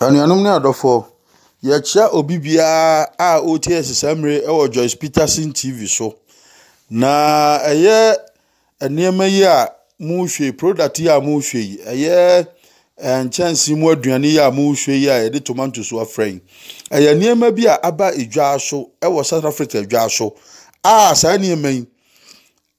Anuanom ne adɔfoɔ, yɛkyia obi biara a ɔretie sesaa mmere Joyce Peterson TV so, na ɛyɛ nneɛma yi a morehwei product yi a morehwɛ yi, ɛyɛ eh, nkyɛnse mu aduane yi a morehwɛ yi a yɛde tomatoes afra ɛyɛ nneɛma bi a aba edwa so ɛwɔ South Africa dwa so a saa nneɛma yi,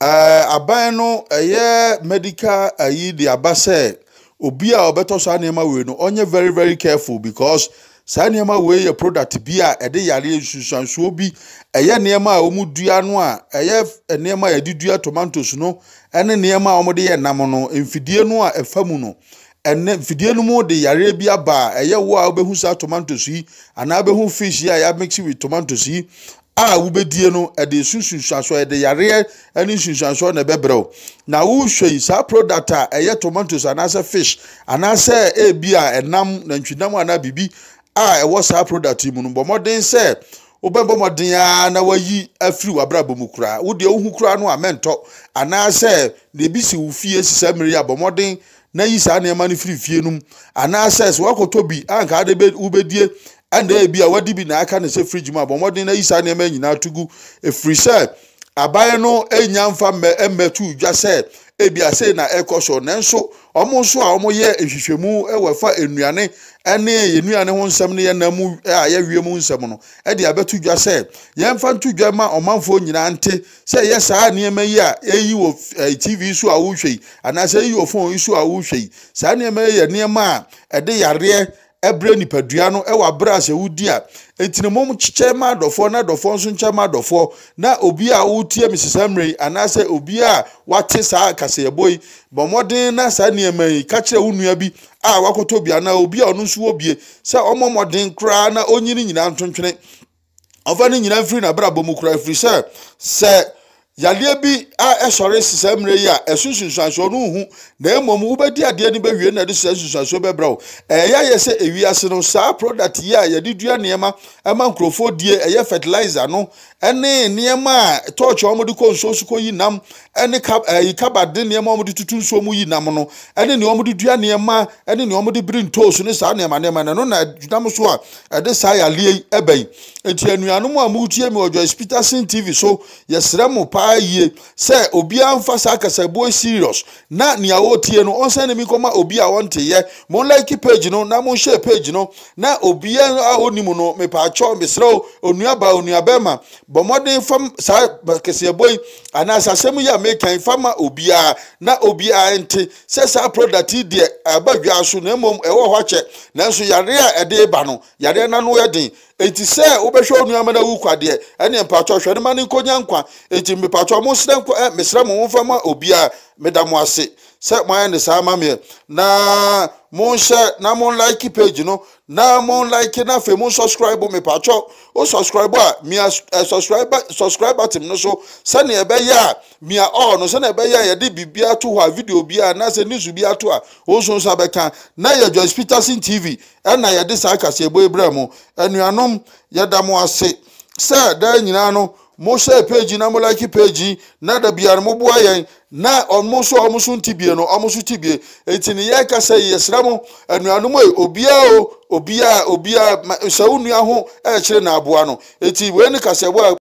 ɛɛ eh, aban no, ɛyɛ medical ayi eh, de aba sɛ obi a ɔbɛtɔ saa nneɛma wei no ɔnyɛ very very careful because saa nneɛma wei yɛ product bi a ɛde yare nsusansuo bi ɛyɛ nneɛma a wɔn dua no a ɛyɛ nneɛma a yɛde dua tomatoes no ɛne nneɛma a wɔde yɛ nam no mfidie no a ɛfa mu no ɛnɛ mfidie no mu de yareɛ bi aba a ɛyɛ wo a wobɛhu saa tomatoes yi anaa wobɛhu fish yi a yɛamixi with tomatoes yi a wobɛdie no ɛde sunsunsuasoɔ ɛde yareɛ ɛne sunsuasoɔ na ɛbɛbrɛ o na wohwɛ yi saa product a ɛyɛ tomatoes anaasɛ fish anaasɛ ebi a ɛnam nantwinam anaa biribi a ɛwɔ saa product yi mu no bɔ sɛ wobɛbɔ mmɔden a na wayi afiri w'abrabɔ mu koraa wodeɛ wohu koraa no amɛntɔ. mɛntɔ anaasɛ deɛ bi si wo fie si saa mmiri a bɔmɔden na yi saa nneɛma no firi fie no mu anaasɛ sɛ wakoto bi a anka ade wobɛdie a na-ebi a wadi bi e na aka e na sɛ fridge mu a bɔ mmɔden e na yi saa nneɛma nyinaa atugu efiri sɛ aban no enya mfa mmɛ mmɛtu dwa sɛ ebi ase na ɛkɔ so nanso wɔn nso a wɔyɛ ehwehwɛmu ɛwɔ fa nnuane ɛne nnuane ho nsɛm ne yɛn nam a yɛwie mu nsɛm no ɛde abɛto dwa sɛ yɛnfa nto dwa ma ɔmanfoɔ nyinaa nte sɛ yɛ saa nneɛma yi a ɛyi wɔ tv so a wɔrehwɛ yi anaasɛ eyi wɔ phone yi so a wɔrehwɛ yi saa nneɛma yi yɛ nneɛma a ɛde yareɛ ɛbrɛ nipadua no ɛwɔ abrɛ a sɛ wodi a ɛtini mom kyekyɛ ma adɔfoɔ na adɔfoɔ nso nkyɛ ma adɔfoɔ na obi a wotie me sesa mmerɛ yi anaasɛ obi a wate saa kasɛyɛbɔ yi bɔ na saa nneɛma yi ka kyerɛ wo nua bi a wakɔtɔ bi anaa obi a ɔno nso wɔ bie sɛ ɔmmɔ mmɔden koraa na ɔnyi ne nyinaa ntontwene ɔfa ne nyinaa firi n'abrabɔ mu koraa ɛfiri sɛ sɛ yadeɛ bi a ɛsɔre sisan mmerɛ yi a ɛso sunsuansoɔ no hu na mmom wobɛdi adeɛ no bɛwie na ɛde sisan sunsuansoɔ bɛbrɛ wo ɛyɛ ayɛ sɛ ewiase no saa product yi a yɛde dua nneɛma ɛma nkurɔfoɔ die ɛyɛ fertilizer no ɛne nneɛma a torch a wɔde di nsuo so kɔ yi nam ɛne kab ɛyi kabad de nneɛma a wɔde tutu nsuo mu yi nam no ɛne nea wɔde dua nneɛma ɛne nea wɔde biri ntoosu ne saa nneɛma nneɛma na ɛno na a ɛde saa yadeɛ yi ɛbɛyi nti anuanom a mo tie mi wɔ so yɛsrɛ paa saa yie sɛ obiara mfa saa kasabuo serious na nea wɔtie no ɔnsɛn ne mi kɔma obi a wɔnteyɛ mo like page no na mo nhyɛ page no na obiara a ɔnim no mepaakyɛw mesrɛ o onuaba onuabɛma bɔ mmɔden fam saa kasabuo yi anaasɛ asɛm yi a mekan fama obiara na obiara nte sɛ saa product yi deɛ ɛba dwa so na mmom ɛwɔ hɔ kyɛ nanso yareɛ a ɛde ba no yareɛ n'ano yɛ den enti sɛ wobɛhwɛ onuama no awukwa deɛ ɛne mpakyɛ hwɛ no ma no nkonya nkwa enti mepatwɔ mo mesrɛ mo mfa ma a meda mo ase sɛ moayɛ ne saa ma meɛ na monhyɛ na like page no na like, na afei monsubscribe mepatwɔ wo subscribe a mia eh, subscribe atem no so sɛnea ɛbɛyɛ a mia ɔɔ no sɛnea ɛbɛyɛ a yɛde biribi ato hɔ a video bi a anaasɛ news bi ato a wɔnso nso abɛka na yɛ joyce peterson tv ɛna yɛde saa kaseɛbɔ yi brɛ mo anuanom yɛda mo ase sɛ daa nyinaa no musa e peji na mulaki peji na da biyar mu buwa yɛn na ɔmo nso ɔmo nso ntibie no ɔmo nso tibie eti ne yɛ kasa e yi yɛsrɛ mo anuanom a e obiara o obiara obiara ma nsawu nua ho ɛkyerɛ na aboa no eti wei ne kasa bo a